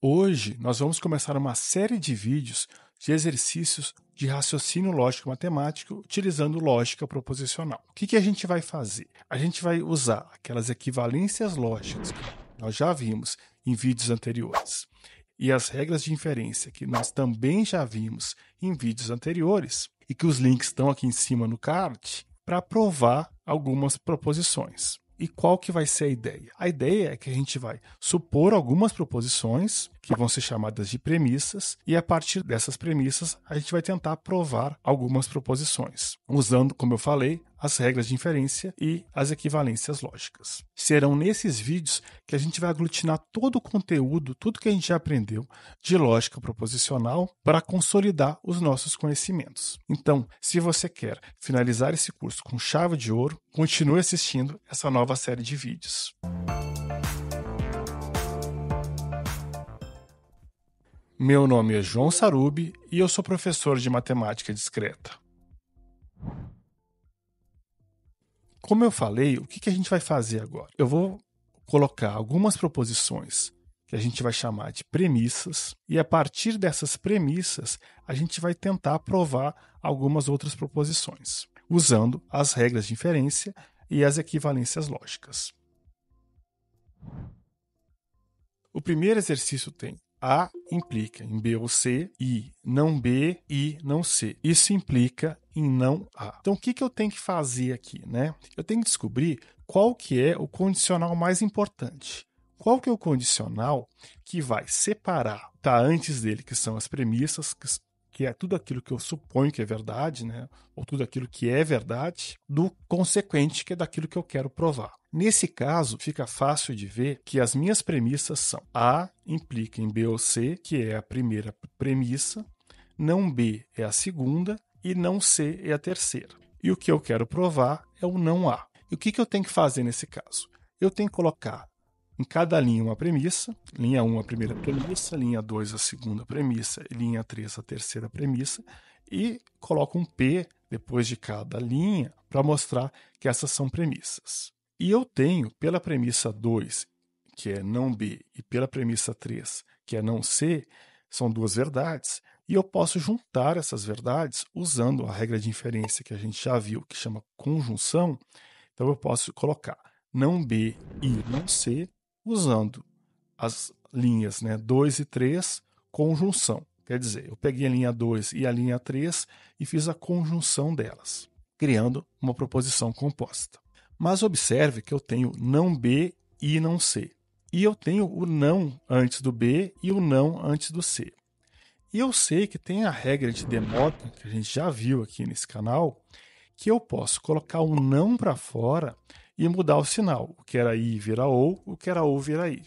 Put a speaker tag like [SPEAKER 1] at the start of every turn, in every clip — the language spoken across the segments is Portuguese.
[SPEAKER 1] Hoje nós vamos começar uma série de vídeos de exercícios de raciocínio lógico-matemático utilizando lógica proposicional. O que, que a gente vai fazer? A gente vai usar aquelas equivalências lógicas que nós já vimos em vídeos anteriores e as regras de inferência que nós também já vimos em vídeos anteriores e que os links estão aqui em cima no card para provar algumas proposições. E qual que vai ser a ideia? A ideia é que a gente vai supor algumas proposições que vão ser chamadas de premissas, e a partir dessas premissas a gente vai tentar provar algumas proposições, usando, como eu falei, as regras de inferência e as equivalências lógicas. Serão nesses vídeos que a gente vai aglutinar todo o conteúdo, tudo que a gente já aprendeu de lógica proposicional para consolidar os nossos conhecimentos. Então, se você quer finalizar esse curso com chave de ouro, continue assistindo essa nova série de vídeos. Meu nome é João Sarubi e eu sou professor de matemática discreta. Como eu falei, o que, que a gente vai fazer agora? Eu vou colocar algumas proposições que a gente vai chamar de premissas, e a partir dessas premissas, a gente vai tentar provar algumas outras proposições, usando as regras de inferência e as equivalências lógicas. O primeiro exercício tem a implica em B ou C, I não B, I não C. Isso implica em não A. Então, o que, que eu tenho que fazer aqui, né? Eu tenho que descobrir qual que é o condicional mais importante. Qual que é o condicional que vai separar, tá antes dele, que são as premissas, que é tudo aquilo que eu suponho que é verdade, né? Ou tudo aquilo que é verdade, do consequente, que é daquilo que eu quero provar. Nesse caso, fica fácil de ver que as minhas premissas são A implica em B ou C, que é a primeira premissa, não B é a segunda e não C é a terceira. E o que eu quero provar é o não A. E o que, que eu tenho que fazer nesse caso? Eu tenho que colocar em cada linha, uma premissa. Linha 1, a primeira premissa. Linha 2, a segunda premissa. Linha 3, a terceira premissa. E coloco um P depois de cada linha para mostrar que essas são premissas. E eu tenho, pela premissa 2, que é não B, e pela premissa 3, que é não C, são duas verdades. E eu posso juntar essas verdades usando a regra de inferência que a gente já viu, que chama conjunção. Então eu posso colocar não B e não C usando as linhas né, 2 e 3, conjunção. Quer dizer, eu peguei a linha 2 e a linha 3 e fiz a conjunção delas, criando uma proposição composta. Mas observe que eu tenho não B e não C. E eu tenho o não antes do B e o não antes do C. E eu sei que tem a regra de Demócrito, que a gente já viu aqui nesse canal, que eu posso colocar o não para fora e mudar o sinal. O que era i vira ou, o que era ou vira i.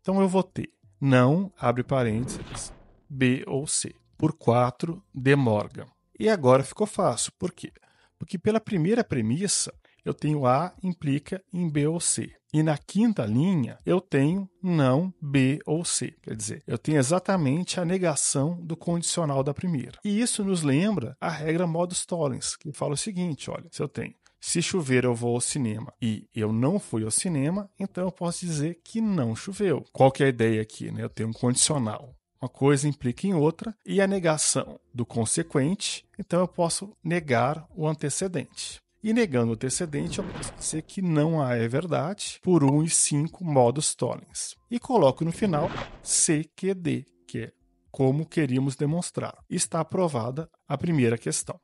[SPEAKER 1] Então eu vou ter não, abre parênteses, B ou C, por 4 de Morgan. E agora ficou fácil. Por quê? Porque pela primeira premissa, eu tenho A implica em B ou C. E na quinta linha, eu tenho não B ou C. Quer dizer, eu tenho exatamente a negação do condicional da primeira. E isso nos lembra a regra modus tollens, que fala o seguinte: olha, se eu tenho se chover, eu vou ao cinema. E eu não fui ao cinema, então eu posso dizer que não choveu. Qual que é a ideia aqui? Né? Eu tenho um condicional. Uma coisa implica em outra, e a negação do consequente, então eu posso negar o antecedente. E negando o antecedente, eu posso dizer que não há é verdade por um e cinco modos Tollens. E coloco no final CQD, que é como queríamos demonstrar. Está aprovada a primeira questão.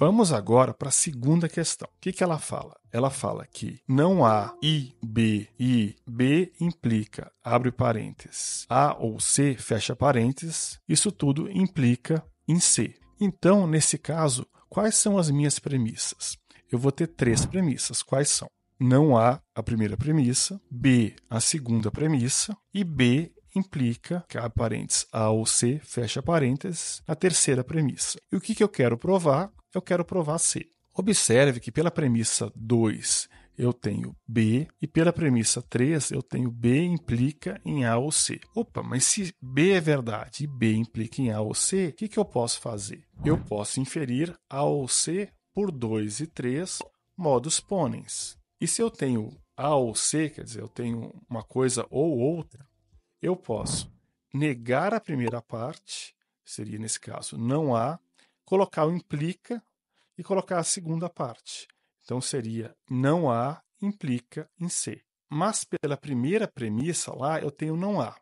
[SPEAKER 1] Vamos agora para a segunda questão. O que, que ela fala? Ela fala que não há I, B, I. B implica, abre parênteses, A ou C, fecha parênteses. Isso tudo implica em C. Então, nesse caso, quais são as minhas premissas? Eu vou ter três premissas. Quais são? Não há a primeira premissa, B, a segunda premissa, e B implica, que a parênteses, A ou C, fecha parênteses, na terceira premissa. E o que, que eu quero provar? Eu quero provar C. Observe que pela premissa 2 eu tenho B e pela premissa 3 eu tenho B implica em A ou C. Opa, mas se B é verdade e B implica em A ou C, o que, que eu posso fazer? Eu posso inferir A ou C por 2 e 3 modos ponens. E se eu tenho A ou C, quer dizer, eu tenho uma coisa ou outra, eu posso negar a primeira parte, seria nesse caso não há, colocar o implica e colocar a segunda parte. Então seria não há implica em C. Mas pela primeira premissa lá, eu tenho não há.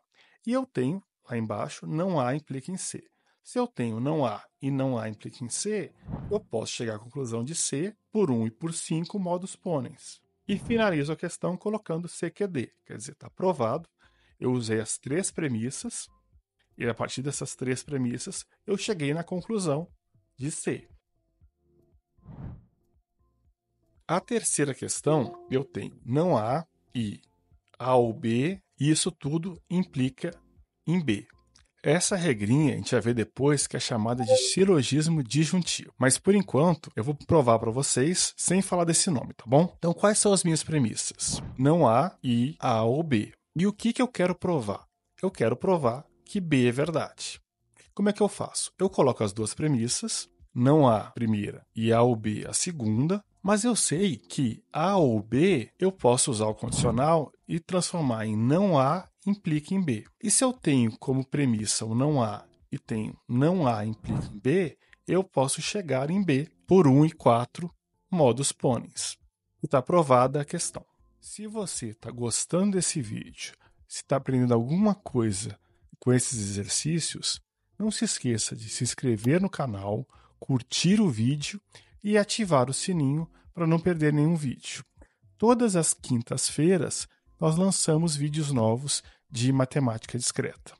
[SPEAKER 1] E eu tenho lá embaixo não há implica em C. Se eu tenho não há e não há implica em C, eu posso chegar à conclusão de C por 1 e por 5 modus ponens. E finalizo a questão colocando c é d, quer dizer, está provado eu usei as três premissas, e a partir dessas três premissas, eu cheguei na conclusão de C. A terceira questão, eu tenho não há e A ou B, e isso tudo implica em B. Essa regrinha a gente vai ver depois que é chamada de silogismo disjuntivo. Mas por enquanto, eu vou provar para vocês sem falar desse nome, tá bom? Então, quais são as minhas premissas? Não há I A ou B. E o que, que eu quero provar? Eu quero provar que B é verdade. Como é que eu faço? Eu coloco as duas premissas, não A, primeira, e A ou B, a segunda, mas eu sei que A ou B eu posso usar o condicional e transformar em não A implica em B. E se eu tenho como premissa o não A e tenho não A implica em B, eu posso chegar em B por 1 e 4 modos ponens. Está aprovada a questão. Se você está gostando desse vídeo, se está aprendendo alguma coisa com esses exercícios, não se esqueça de se inscrever no canal, curtir o vídeo e ativar o sininho para não perder nenhum vídeo. Todas as quintas-feiras nós lançamos vídeos novos de matemática discreta.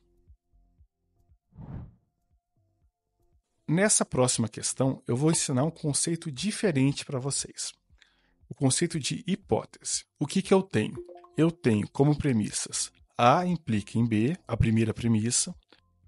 [SPEAKER 1] Nessa próxima questão, eu vou ensinar um conceito diferente para vocês o conceito de hipótese. O que, que eu tenho? Eu tenho como premissas A implica em B, a primeira premissa.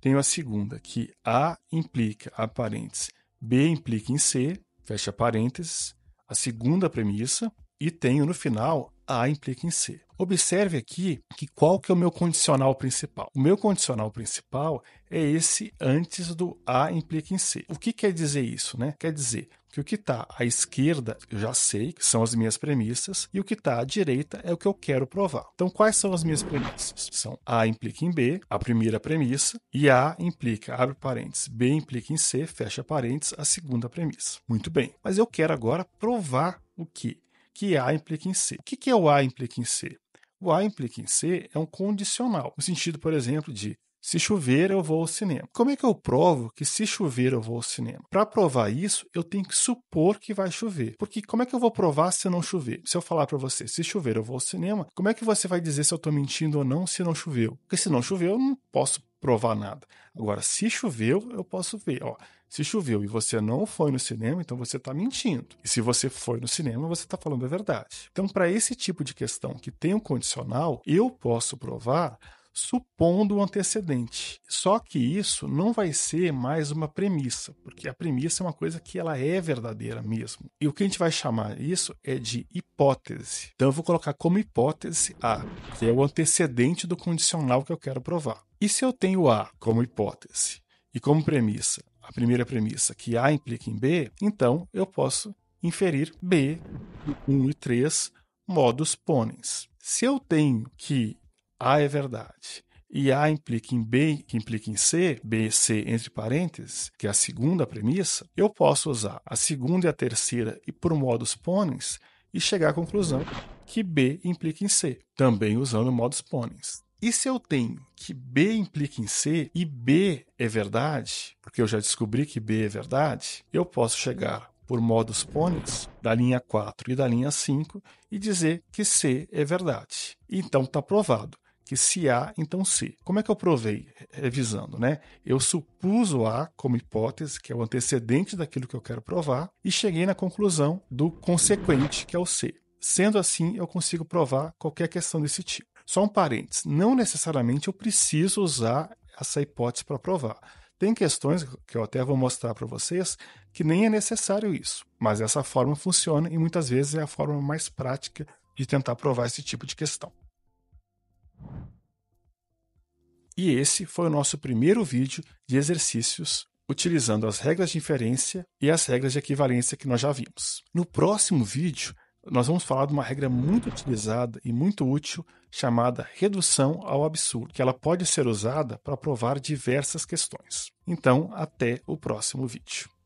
[SPEAKER 1] Tenho a segunda, que A implica, a parênteses, B implica em C, fecha parênteses, a segunda premissa. E tenho no final a implica em C. Observe aqui que qual que é o meu condicional principal. O meu condicional principal é esse antes do A implica em C. O que quer dizer isso? Né? Quer dizer que o que está à esquerda eu já sei que são as minhas premissas e o que está à direita é o que eu quero provar. Então, quais são as minhas premissas? São A implica em B, a primeira premissa, e A implica, abre parênteses, B implica em C, fecha parênteses, a segunda premissa. Muito bem, mas eu quero agora provar o que que A implica em C. O que é o A implica em C? O A implica em C é um condicional, no sentido, por exemplo, de se chover, eu vou ao cinema. Como é que eu provo que se chover, eu vou ao cinema? Para provar isso, eu tenho que supor que vai chover. Porque como é que eu vou provar se não chover? Se eu falar para você, se chover, eu vou ao cinema, como é que você vai dizer se eu estou mentindo ou não se não choveu? Porque se não choveu, eu não posso provar nada. Agora, se choveu, eu posso ver. Ó, se choveu e você não foi no cinema, então você está mentindo. E se você foi no cinema, você está falando a verdade. Então, para esse tipo de questão que tem um condicional, eu posso provar supondo um antecedente. Só que isso não vai ser mais uma premissa, porque a premissa é uma coisa que ela é verdadeira mesmo. E o que a gente vai chamar isso é de hipótese. Então eu vou colocar como hipótese A, que é o antecedente do condicional que eu quero provar. E se eu tenho A como hipótese e como premissa, a primeira premissa, que A implica em B, então eu posso inferir B, 1 e 3, modus ponens. Se eu tenho que A é verdade e A implica em B, que implica em C, B e C entre parênteses, que é a segunda premissa, eu posso usar a segunda e a terceira e por modus ponens e chegar à conclusão que B implica em C, também usando modus ponens. E se eu tenho que B implica em C e B é verdade, porque eu já descobri que B é verdade, eu posso chegar por modos ponens da linha 4 e da linha 5 e dizer que C é verdade. Então está provado que se A, então C. Como é que eu provei? Revisando, né? Eu supus o A como hipótese, que é o antecedente daquilo que eu quero provar, e cheguei na conclusão do consequente, que é o C. Sendo assim, eu consigo provar qualquer questão desse tipo. Só um parênteses: não necessariamente eu preciso usar essa hipótese para provar. Tem questões que eu até vou mostrar para vocês que nem é necessário isso, mas essa forma funciona e muitas vezes é a forma mais prática de tentar provar esse tipo de questão. E esse foi o nosso primeiro vídeo de exercícios utilizando as regras de inferência e as regras de equivalência que nós já vimos. No próximo vídeo, nós vamos falar de uma regra muito utilizada e muito útil chamada redução ao absurdo, que ela pode ser usada para provar diversas questões. Então, até o próximo vídeo.